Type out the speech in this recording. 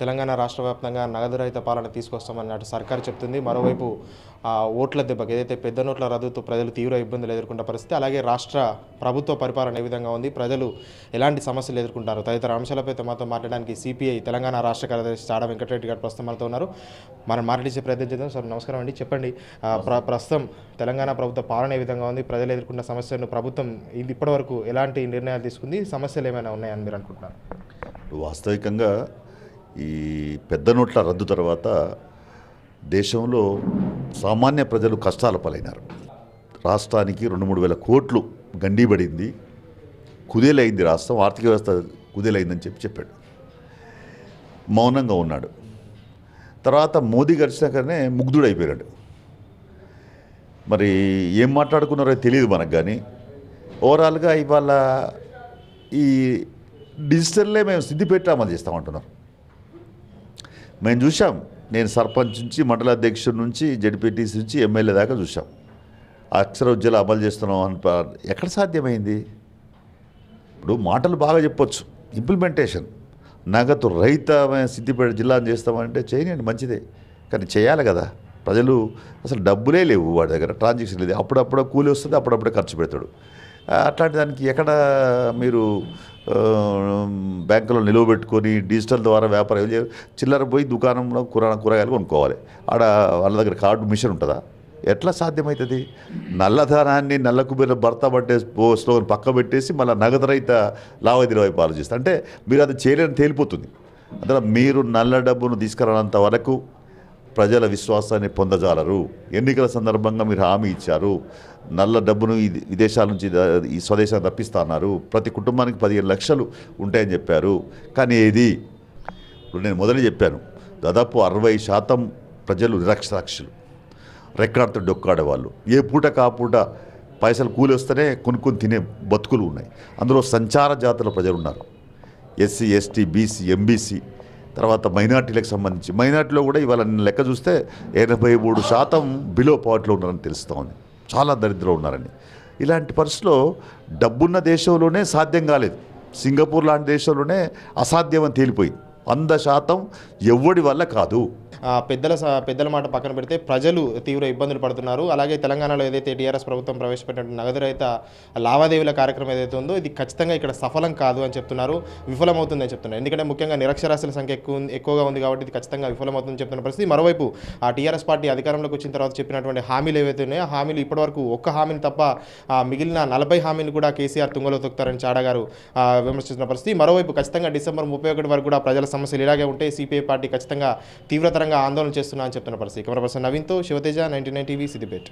తెలంగాణ రాష్ట్ర వ్యాప్తంగా నగదు రహిత పాలన తీసుకొస్తామని అటు సర్కారు చెప్తుంది మరోవైపు ఓట్ల దెబ్బకి ఏదైతే పెద్ద నోట్ల రద్దుతో ప్రజలు తీవ్ర ఇబ్బందులు ఎదుర్కొన్న పరిస్థితి అలాగే రాష్ట్ర ప్రభుత్వ పరిపాలన ఏ విధంగా ఉంది ప్రజలు ఎలాంటి సమస్యలు ఎదుర్కొంటారు తదితర అంశాలపై మాతో మాట్లాడడానికి సిపిఐ తెలంగాణ రాష్ట్ర కార్యదర్శి చాడ వెంకటరెడ్డి గారు ప్రస్తుతం మనతో ఉన్నారు మనం మాట్లాడించే ప్రయత్నం చేద్దాం సార్ నమస్కారం అండి చెప్పండి ప్రస్తుతం తెలంగాణ ప్రభుత్వ పాలన ఏ విధంగా ఉంది ప్రజలు ఎదుర్కొన్న సమస్యలను ప్రభుత్వం ఇది ఇప్పటివరకు ఎలాంటి నిర్ణయాలు తీసుకుంది సమస్యలు ఏమైనా ఉన్నాయని మీరు అనుకుంటున్నారు వాస్తవికంగా ఈ పెద్ద నోట్ల రద్దు తర్వాత దేశంలో సామాన్య ప్రజలు కష్టాల పాలైనారు రాష్ట్రానికి రెండు మూడు వేల కోట్లు గండిబడింది కుదేలైంది రాష్ట్రం ఆర్థిక వ్యవస్థ కుదేలైందని చెప్పి చెప్పాడు మౌనంగా ఉన్నాడు తర్వాత మోదీ గడిచినాకనే ముగ్ధుడైపోయాడు మరి ఏం మాట్లాడుకున్నారో తెలియదు మనకు కానీ ఓవరాల్గా ఇవాళ ఈ డిజిటల్లే మేము సిద్ధి పెట్టామని చేస్తామంటున్నారు మేము చూసాం నేను సర్పంచ్ నుంచి మండల అధ్యక్షుడి నుంచి జడ్పీటీసీ నుంచి ఎమ్మెల్యే దాకా చూసాం అక్షర ఉద్యలు అమలు చేస్తున్నాం అని ఎక్కడ సాధ్యమైంది ఇప్పుడు మాటలు బాగా చెప్పొచ్చు ఇంప్లిమెంటేషన్ నగదు సిద్ధిపేట సిద్దిపేట జిల్లాను చేస్తామంటే చేయనండి మంచిదే కానీ చేయాలి కదా ప్రజలు అసలు డబ్బులే లేవు వాడి దగ్గర ట్రాన్సాక్షన్ లేదు అప్పుడప్పుడు కూలి వస్తుంది అప్పుడప్పుడే ఖర్చు పెడతాడు అట్లాంటి దానికి ఎక్కడ మీరు బ్యాంకులో నిలువ పెట్టుకొని డిజిటల్ ద్వారా వ్యాపారం చేయాలి చిల్లర పోయి దుకాణంలో కూర కూరగాయలు కొనుక్కోవాలి ఆడ వాళ్ళ దగ్గర కార్డు మిషన్ ఉంటుందా ఎట్లా సాధ్యమవుతుంది నల్లధనాన్ని నల్లకు మీద భర్త పట్టే స్లో పక్క పెట్టేసి మళ్ళీ నగదు రహిత లావాదేవీల వైపు ఆలోచిస్తారు అంటే మీరు అది చేయలేని తేలిపోతుంది అందులో మీరు నల్ల డబ్బును తీసుకురానంత వరకు ప్రజల విశ్వాసాన్ని పొందజాలరు ఎన్నికల సందర్భంగా మీరు హామీ ఇచ్చారు నల్ల డబ్బును విదేశాల నుంచి ఈ స్వదేశాన్ని తప్పిస్తా అన్నారు ప్రతి కుటుంబానికి పదిహేను లక్షలు ఉంటాయని చెప్పారు కానీ ఏది ఇప్పుడు నేను మొదలు చెప్పాను దాదాపు అరవై శాతం ప్రజలు నిరక్షరాక్షులు డొక్కాడే డొక్కాడేవాళ్ళు ఏ పూట కాపూట పైసలు కూలి వస్తేనే కొనుక్కొని తినే బతుకులు ఉన్నాయి అందులో సంచార జాతుల ప్రజలు ఉన్నారు ఎస్సీ ఎస్టీ బీసీ ఎంబీసీ తర్వాత మైనార్టీలకు సంబంధించి మైనార్టీలో కూడా ఇవాళ లెక్క చూస్తే ఎనభై మూడు శాతం బిలో పావర్టీలో ఉన్నారని తెలుస్తూ ఉంది చాలా దరిద్రం ఉన్నారని ఇలాంటి పరిస్థితిలో డబ్బున్న దేశంలోనే సాధ్యం కాలేదు సింగపూర్ లాంటి దేశంలోనే అసాధ్యమని తేలిపోయింది వంద శాతం ఎవడి వల్ల కాదు పెద్దల పెద్దల మాట పక్కన పెడితే ప్రజలు తీవ్ర ఇబ్బందులు పడుతున్నారు అలాగే తెలంగాణలో ఏదైతే టీఆర్ఎస్ ప్రభుత్వం ప్రవేశపెట్టిన నగదు రహిత లావాదేవీల కార్యక్రమం ఏదైతే ఉందో ఇది ఖచ్చితంగా ఇక్కడ సఫలం కాదు అని చెప్తున్నారు విఫలమవుతుందని చెప్తున్నారు ఎందుకంటే ముఖ్యంగా నిరక్షరాస్యుల సంఖ్య ఎక్కువ ఎక్కువగా ఉంది కాబట్టి ఇది ఖచ్చితంగా విఫలమవుతుందని చెప్తున్న పరిస్థితి మరోవైపు ఆ టీఆర్ఎస్ పార్టీ అధికారంలోకి వచ్చిన తర్వాత చెప్పినటువంటి హామీలు ఏవైతే ఉన్నాయో హామీలు ఇప్పటివరకు ఒక్క హామీని తప్ప మిగిలిన నలభై హామీలు కూడా కేసీఆర్ తుంగలో తొక్కుతారని చాడా గారు విమర్శిస్తున్న పరిస్థితి మరోవైపు ఖచ్చితంగా డిసెంబర్ ముప్పై ఒకటి వరకు కూడా ప్రజల సమస్యలు ఇలాగే ఉంటే సిపిఐ పార్టీ ఖచ్చితంగా తీవ్రతరంగా తీవ్రంగా ఆందోళన చేస్తున్నా అని చెప్తున్న పరిస్థితి కెమెరా పర్సన్ నవీన్తో Shivateja ninety nine TV Siddipet